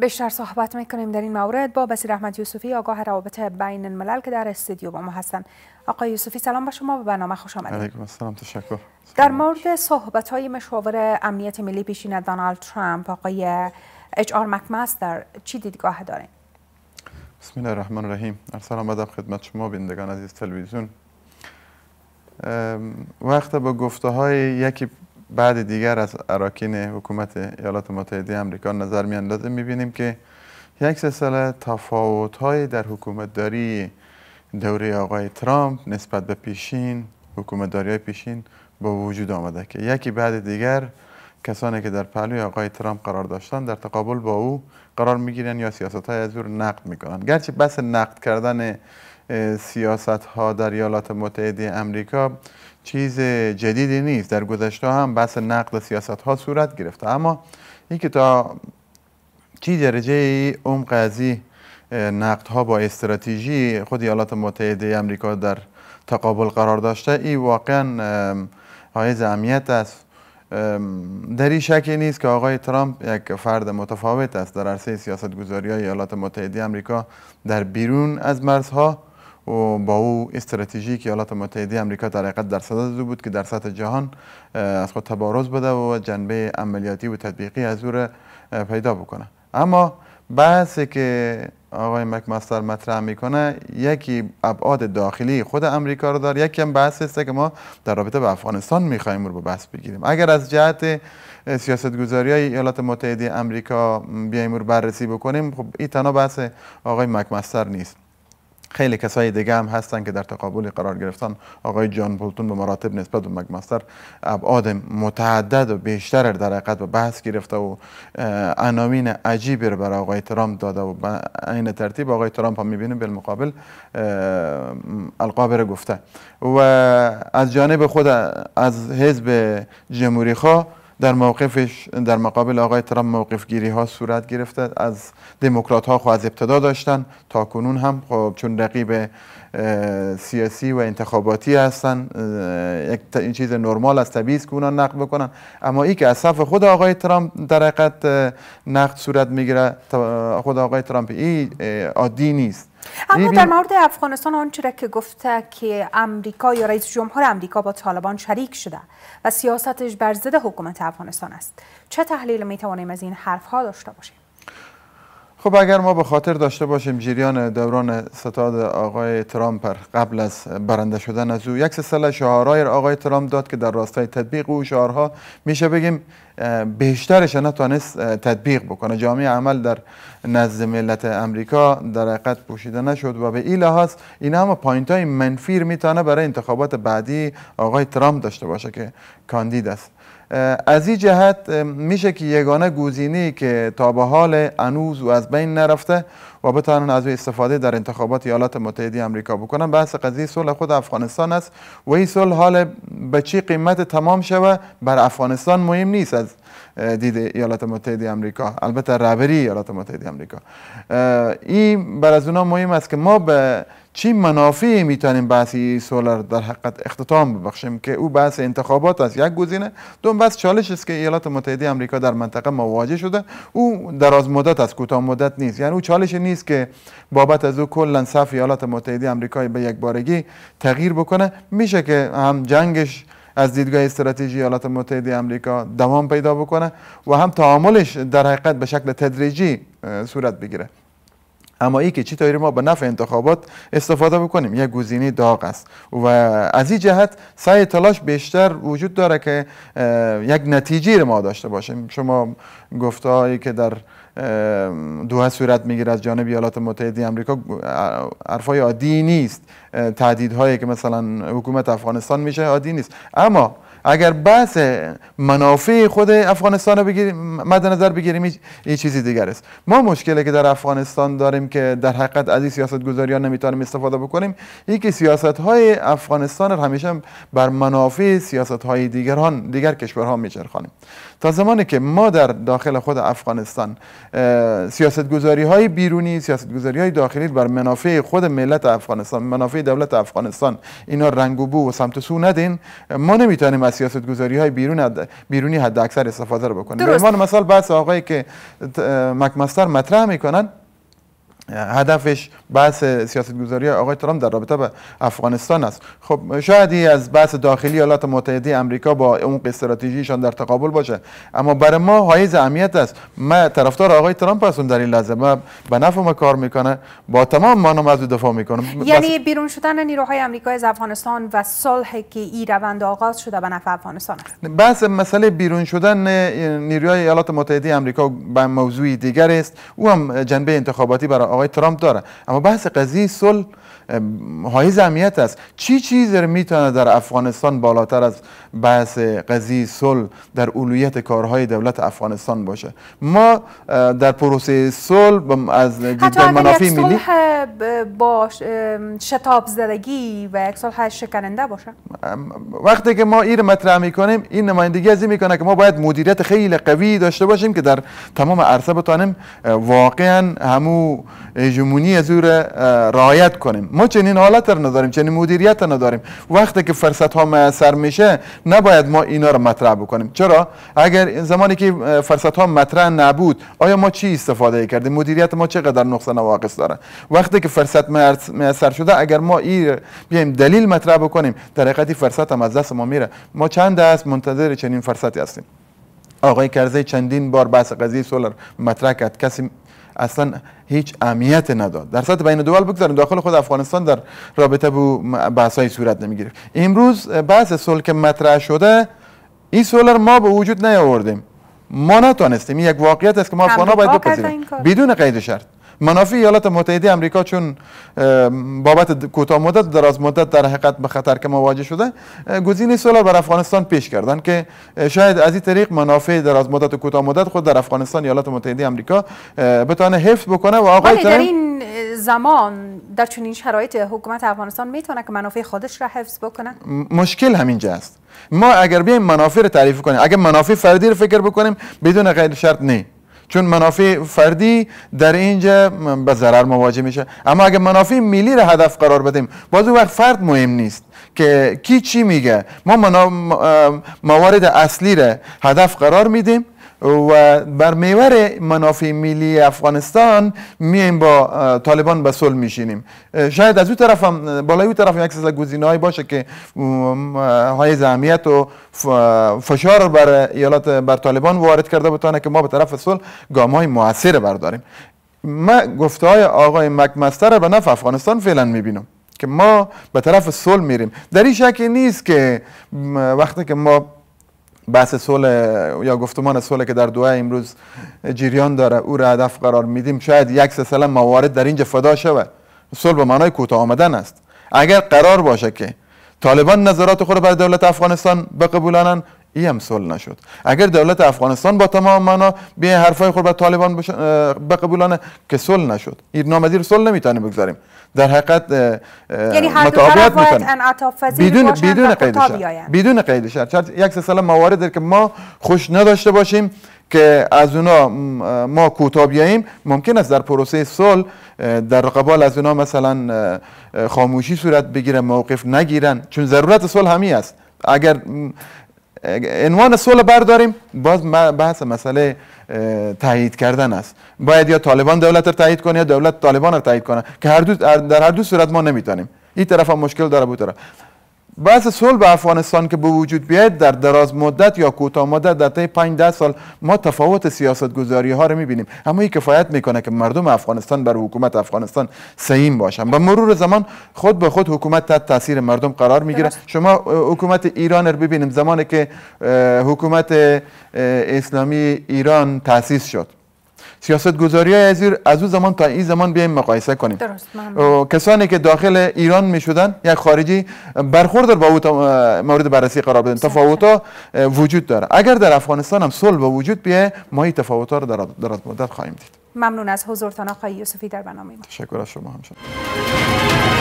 بیشتر صحبت میکنیم در این مورد با بسیر احمد یوسفی آگاه روابط بین الملل که در استودیو با ما هستن آقای یوسفی سلام به شما به برنامه خوش آمدید علیکم السلام تشکر در مورد صحبت های مشاور امنیت ملی پیشین دانالد ترامپ آقای اچ آر مکماستر چی دیدگاه دارین بسم الله الرحمن الرحیم سلام بدم خدمت شما بینندگان عزیز تلویزیون وقت با گفته های یکی بعد دیگر از اراکین حکومت ایالات متحده آمریکا نظر می بینیم که یک سلسله تفاوت‌های در حکومتداری دوره آقای ترامپ نسبت به پیشین حکومتداری های پیشین با وجود آمده که یکی بعد دیگر کسانی که در پهلوی آقای ترامپ قرار داشتن در تقابل با او قرار گیرن یا سیاست های از او نقد میکنن گرچه بس نقد کردن سیاست ها در ایالات متحده امریکا چیز جدیدی نیست در گذشته هم بحث نقد سیاست ها صورت گرفته اما اینکه تا چی درجه ای عمق نقد ها با استراتژی خود ایالات متحده امریکا در تقابل قرار داشته این واقعا حائز اهمیت است در این شکی نیست که آقای ترامپ یک فرد متفاوت است در عرصه سیاست گذاری های ایالات متحده امریکا در بیرون از مرزها و با او استراتژی که ایالات متحده آمریکا در حقیقت در صدد بود که در سطح جهان از خود تبارز بده و جنبه عملیاتی و تطبیقی از او پیدا بکنه اما بحثی که آقای مکمستر مطرح میکنه یکی ابعاد داخلی خود امریکا رو داره یکی هم بحث است که ما در رابطه با افغانستان میخوایم رو به بحث بگیریم اگر از جهت سیاست گذاری های ایالات متحده امریکا بیایم رو بررسی بکنیم خب این تنها بحث آقای مکمستر نیست خیلی کسای دیگه هم هستن که در تقابل قرار گرفتن آقای جان بولتون به مراتب نسبت به مگماستر ابعاد متعدد و بیشتر در حقیقت به بحث گرفته و عناوین عجیبی رو برای آقای ترامپ داده و به این ترتیب آقای ترامپ هم میبینیم بالمقابل القاب رو گفته و از جانب خود از حزب جمهوری خواه در موقفش در مقابل آقای ترامپ موقف ها صورت گرفته از دموکرات ها خو از ابتدا داشتن تا کنون هم خب چون رقیب سیاسی و انتخاباتی هستن این چیز نرمال است طبیعی است که اونا نقد بکنن اما این که از صف خود آقای ترامپ در حقیقت نقد صورت میگیره خود آقای ترامپ این عادی نیست اما در مورد افغانستان آنچه را که گفته که امریکا یا رئیس جمهور امریکا با طالبان شریک شده و سیاستش بر ضد حکومت افغانستان است چه تحلیل میتوانیم از این حرف ها داشته باشیم خب اگر ما به خاطر داشته باشیم جریان دوران ستاد آقای ترامپ قبل از برنده شدن از او یک سلسله شعارهای آقای ترامپ داد که در راستای تطبیق او شعارها میشه بگیم بیشترش نتوانست تطبیق بکنه جامعه عمل در نزد ملت امریکا در حقیقت پوشیده نشد و به این لحاظ این همه پاینت های منفیر میتونه برای انتخابات بعدی آقای ترامپ داشته باشه که کاندید است از این جهت میشه که یگانه گزینه که تا به حال انوز و از بین نرفته و بتوانن از او استفاده در انتخابات ایالات متحده آمریکا بکنن بحث قضیه صلح خود افغانستان است و این صلح حال به چی قیمت تمام شوه بر افغانستان مهم نیست از دیده ایالات متحده آمریکا البته رهبری ایالات متحده آمریکا این بر از اونا مهم است که ما به چی منافعی میتونیم بحثی سولر در حقیقت اختتام ببخشیم که او بحث انتخابات از یک گزینه دوم بحث چالش است که ایالات متحده آمریکا در منطقه مواجه شده او دراز مدت است کوتاه مدت نیست یعنی او چالش نیست که بابت از او کلا صف ایالات متحده آمریکا به یک بارگی تغییر بکنه میشه که هم جنگش از دیدگاه استراتژی ایالات متحده آمریکا دوام پیدا بکنه و هم تعاملش در حقیقت به شکل تدریجی صورت بگیره اما ای که چی ما به نفع انتخابات استفاده بکنیم یک گزینه داغ است و از این جهت سعی تلاش بیشتر وجود داره که یک نتیجه ما داشته باشیم شما هایی که در دو صورت میگیر از جانب ایالات متحده آمریکا حرفای عادی نیست تهدیدهایی که مثلا حکومت افغانستان میشه عادی نیست اما اگر بحث منافع خود افغانستان رو بگیریم مد نظر بگیریم این چیزی دیگر است ما مشکلی که در افغانستان داریم که در حقیقت از این سیاست گذاریان نمیتونیم استفاده بکنیم این که سیاست های افغانستان رو همیشه بر منافع سیاست های دیگران دیگر کشورها میچرخانیم تا زمانی که ما در داخل خود افغانستان سیاست گذاری های بیرونی سیاست گذاری های داخلی بر منافع خود ملت افغانستان منافع دولت افغانستان اینا رنگ و بو و سمت سو ندین ما نمیتونیم از سیاست گذاری های بیرون حد، بیرونی حد اکثر استفاده رو بکنیم به عنوان مثال بحث آقایی که مکمستر مطرح میکنن هدفش بحث سیاست گذاری آقای ترامپ در رابطه با افغانستان است خب شاید از بحث داخلی ایالات متحده آمریکا با اون استراتژیشان در تقابل باشه اما برای ما حایز اهمیت است من طرفدار آقای ترامپ هستم در این لحظه ما به نفع ما کار میکنه با تمام مانم از دفاع میکنم یعنی بیرون شدن نیروهای آمریکا از افغانستان و صلح که این روند آغاز شده به نفع افغانستان است بحث مسئله بیرون شدن نیروهای ایالات متحده آمریکا به موضوع دیگر است او هم جنبه انتخاباتی برای آقای ترامپ داره اما بحث قضیه صلح های زمیت است چی چیزی میتونه در افغانستان بالاتر از بحث قضیه صلح در اولویت کارهای دولت افغانستان باشه ما در پروسه صلح از در منافع ملی شتاب زدگی و یک صلح شکننده باشه وقتی که ما این مطرح میکنیم این نمایندگی از میکنه که ما باید مدیریت خیلی قوی داشته باشیم که در تمام عرصه بتانیم واقعا همو هژمونی از او رعایت کنیم ما چنین حالت را نداریم چنین مدیریت را نداریم وقتی که فرصت ها میسر میشه نباید ما اینا را مطرح بکنیم چرا اگر زمانی که فرصت ها مطرح نبود آیا ما چی استفاده کردیم مدیریت ما چقدر نقص نواقص داره وقتی که فرصت میسر شده اگر ما این بیایم دلیل مطرح بکنیم در حقیقت فرصت هم از دست ما میره ما چند هست منتظر چنین فرصتی هستیم آقای کرزی چندین بار بحث قضیه سولر مطرح کرد کسی اصلا هیچ اهمیت نداد در سطح بین دول بگذاریم داخل خود افغانستان در رابطه با بحث صورت گرفت امروز بحث صلح که مطرح شده این صلح ما به وجود نیاوردیم ما نتونستیم این یک واقعیت است که ما افغانا باید بپذیریم بدون قید شرط منافع ایالات متحده امریکا چون بابت کوتا مدت دراز مدت در حقیقت به خطر که مواجه شده گزینه سولار بر افغانستان پیش کردن که شاید از این طریق منافع دراز مدت و کوتاه مدت خود در افغانستان ایالات متحده امریکا بتانه حفظ بکنه و آقای بله، در این زمان در چنین شرایط حکومت افغانستان میتونه که منافع خودش را حفظ بکنه مشکل همینجا است ما اگر بیایم منافع رو تعریف کنیم اگر منافع فردی رو فکر بکنیم بدون غیر شرط نه چون منافع فردی در اینجا به ضرر مواجه میشه اما اگه منافع ملی را هدف قرار بدیم باز وقت فرد مهم نیست که کی چی میگه ما موارد اصلی را هدف قرار میدیم و بر میور منافع ملی افغانستان میایم با طالبان به صلح میشینیم شاید از اون طرف بالای اون طرف یک سلسله باشه که های زمیت و فشار بر ایالات بر طالبان وارد کرده بتانه که ما به طرف صلح گام های موثر برداریم ما گفته های آقای مکمستر به نفع افغانستان فعلا میبینم که ما به طرف صلح میریم در این شکی نیست که وقتی که ما بحث صلح یا گفتمان صلح که در دوه امروز جریان داره او را هدف قرار میدیم شاید یک سلسله موارد در اینجا فدا شود صلح به معنای کوتاه آمدن است اگر قرار باشه که طالبان نظرات خود بر دولت افغانستان بقبولانن ای هم صلح نشد اگر دولت افغانستان با تمام معنا به حرفای خود به طالبان بقبولانه که صلح نشد این نامزیر صلح نمیتونه بگذاریم در حقیقت یعنی بدون بدون قید شرط بدون قید شرط یک سلسله موارد که ما خوش نداشته باشیم که از اونا ما کوتا بیاییم ممکن است در پروسه صلح در قبال از اونا مثلا خاموشی صورت بگیره موقف نگیرن چون ضرورت صلح همی است اگر عنوان صلح برداریم باز بحث مسئله تایید کردن است باید یا طالبان دولت رو تایید کنه یا دولت طالبان رو تایید کنه که هر دو در هر دو صورت ما نمیتونیم این طرف هم مشکل داره بود طرف بحث صلح به افغانستان که به وجود بیاید در دراز مدت یا کوتاه مدت در طی 5 ده سال ما تفاوت سیاست گذاری ها رو میبینیم اما این کفایت میکنه که مردم افغانستان بر حکومت افغانستان سهیم باشن و مرور زمان خود به خود حکومت تحت تاثیر مردم قرار میگیره شما حکومت ایران رو ببینیم زمانی که حکومت اسلامی ایران تاسیس شد سیاست گذاری های از, از اون زمان تا این زمان بیایم مقایسه کنیم درست کسانی که داخل ایران می شدن یک خارجی برخورد با او مورد بررسی قرار بدن تفاوت وجود داره اگر در افغانستان هم صلح به وجود بیه ما این تفاوت ها رو در مدت خواهیم دید ممنون از حضورتان آقای یوسفی در برنامه ما تشکر از شما